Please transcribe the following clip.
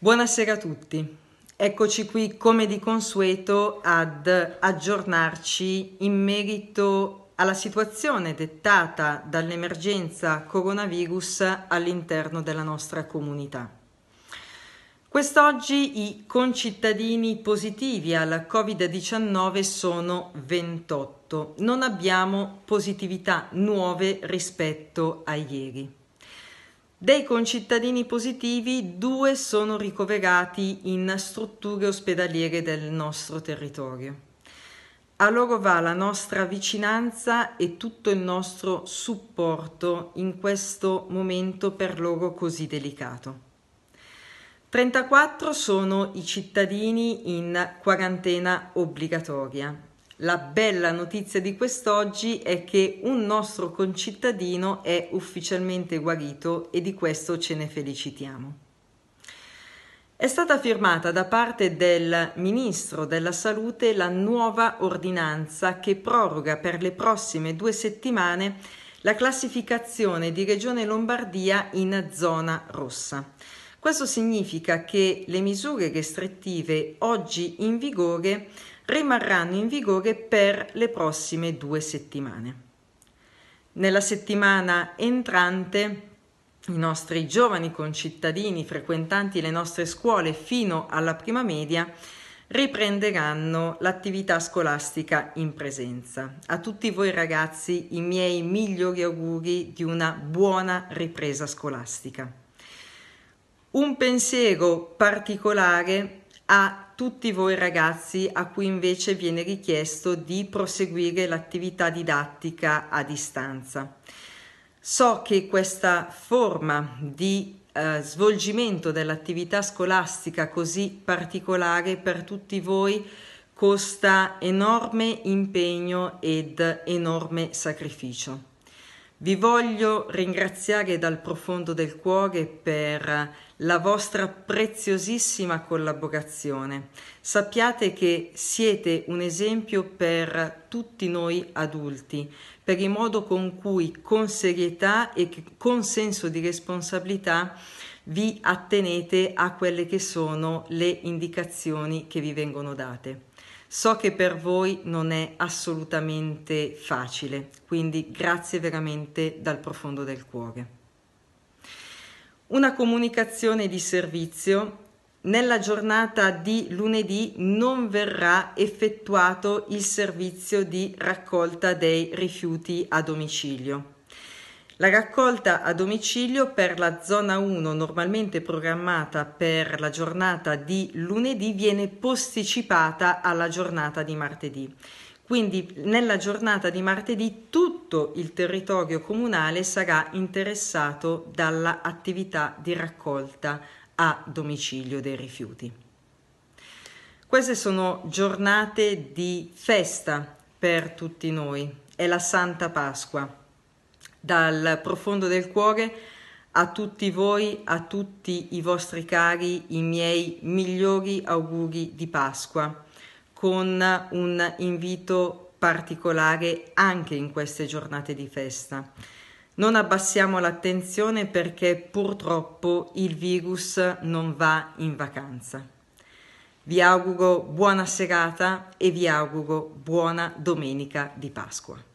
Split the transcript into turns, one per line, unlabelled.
Buonasera a tutti, eccoci qui come di consueto ad aggiornarci in merito alla situazione dettata dall'emergenza coronavirus all'interno della nostra comunità. Quest'oggi i concittadini positivi alla Covid-19 sono 28, non abbiamo positività nuove rispetto a ieri. Dei concittadini positivi, due sono ricoverati in strutture ospedaliere del nostro territorio. A loro va la nostra vicinanza e tutto il nostro supporto in questo momento per loro così delicato. 34 sono i cittadini in quarantena obbligatoria, la bella notizia di quest'oggi è che un nostro concittadino è ufficialmente guarito e di questo ce ne felicitiamo. È stata firmata da parte del Ministro della Salute la nuova ordinanza che proroga per le prossime due settimane la classificazione di Regione Lombardia in zona rossa. Questo significa che le misure restrittive oggi in vigore rimarranno in vigore per le prossime due settimane. Nella settimana entrante i nostri giovani concittadini frequentanti le nostre scuole fino alla prima media riprenderanno l'attività scolastica in presenza. A tutti voi ragazzi i miei migliori auguri di una buona ripresa scolastica. Un pensiero particolare a tutti voi ragazzi a cui invece viene richiesto di proseguire l'attività didattica a distanza. So che questa forma di eh, svolgimento dell'attività scolastica così particolare per tutti voi costa enorme impegno ed enorme sacrificio. Vi voglio ringraziare dal profondo del cuore per la vostra preziosissima collaborazione. Sappiate che siete un esempio per tutti noi adulti, per il modo con cui con serietà e con senso di responsabilità vi attenete a quelle che sono le indicazioni che vi vengono date. So che per voi non è assolutamente facile, quindi grazie veramente dal profondo del cuore. Una comunicazione di servizio. Nella giornata di lunedì non verrà effettuato il servizio di raccolta dei rifiuti a domicilio. La raccolta a domicilio per la zona 1 normalmente programmata per la giornata di lunedì viene posticipata alla giornata di martedì. Quindi nella giornata di martedì tutto il territorio comunale sarà interessato dall'attività di raccolta a domicilio dei rifiuti. Queste sono giornate di festa per tutti noi, è la Santa Pasqua. Dal profondo del cuore a tutti voi, a tutti i vostri cari, i miei migliori auguri di Pasqua, con un invito particolare anche in queste giornate di festa. Non abbassiamo l'attenzione perché purtroppo il virus non va in vacanza. Vi auguro buona serata e vi auguro buona domenica di Pasqua.